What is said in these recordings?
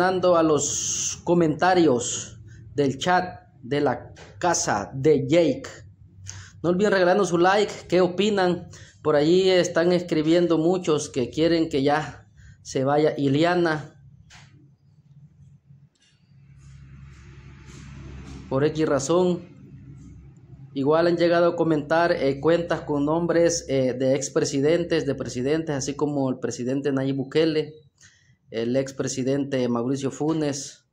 a los comentarios del chat de la casa de Jake. No olviden regalarnos su like, qué opinan. Por allí están escribiendo muchos que quieren que ya se vaya Iliana. Por X razón. Igual han llegado a comentar eh, cuentas con nombres eh, de expresidentes, de presidentes, así como el presidente Nayib Bukele el expresidente Mauricio Funes,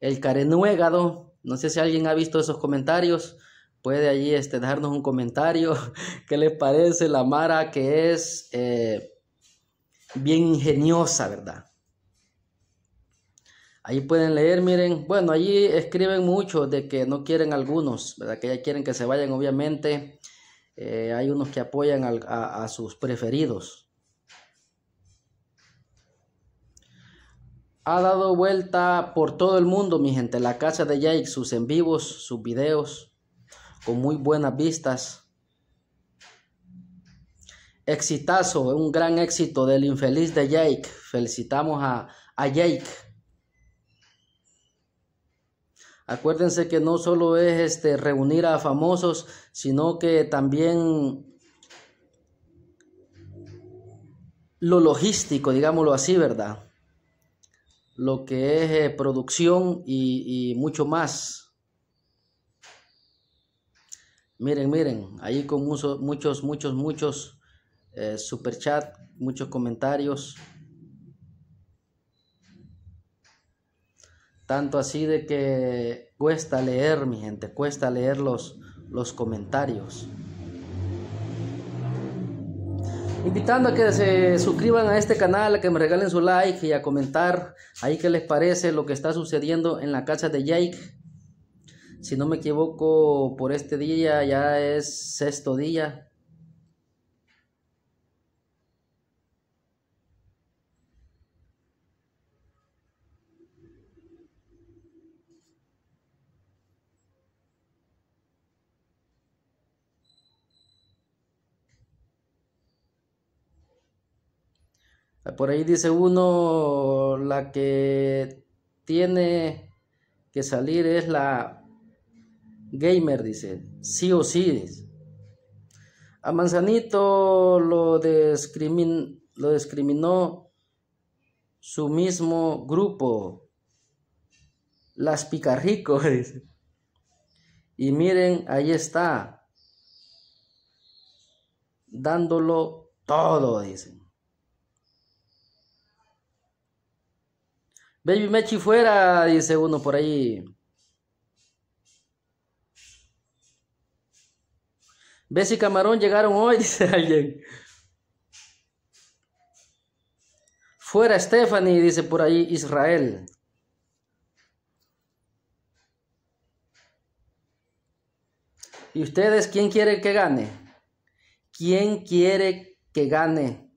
el carenuégado, no sé si alguien ha visto esos comentarios, puede allí este, darnos un comentario, qué le parece la Mara que es eh, bien ingeniosa, ¿verdad? Ahí pueden leer, miren, bueno, allí escriben mucho de que no quieren algunos, ¿verdad? Que ya quieren que se vayan, obviamente. Eh, hay unos que apoyan a sus preferidos. ha dado vuelta por todo el mundo, mi gente. La casa de Jake, sus en vivos, sus videos, con muy buenas vistas. Exitazo, un gran éxito del infeliz de Jake. Felicitamos a, Jake. Acuérdense que no solo es este, reunir a famosos, sino que también lo logístico, digámoslo así, ¿verdad? lo que es eh, producción y, mucho más. Miren, miren, ahí con muchos, muchos, muchos eh, super chat, muchos comentarios. Tanto así de que cuesta leer, mi gente, cuesta leer los comentarios. Invitando a que se suscriban a este canal, a que me regalen su like y a comentar ahí qué les parece lo que está sucediendo en la casa de Jake. Si no me equivoco, por este día ya es sexto día Por ahí dice uno, la que tiene que salir es la gamer, dice, sí o sí. Dice. A Manzanito lo, discriminó su mismo grupo, las picarricos, dice. Y miren, ahí está, dándolo todo, dicen. Baby Mechi fuera, dice uno por ahí. Bessy Camarón llegaron hoy, dice alguien. Fuera Stephanie, dice por ahí Israel. ¿Y ustedes quién quiere que gane? ¿Quién quiere que gane?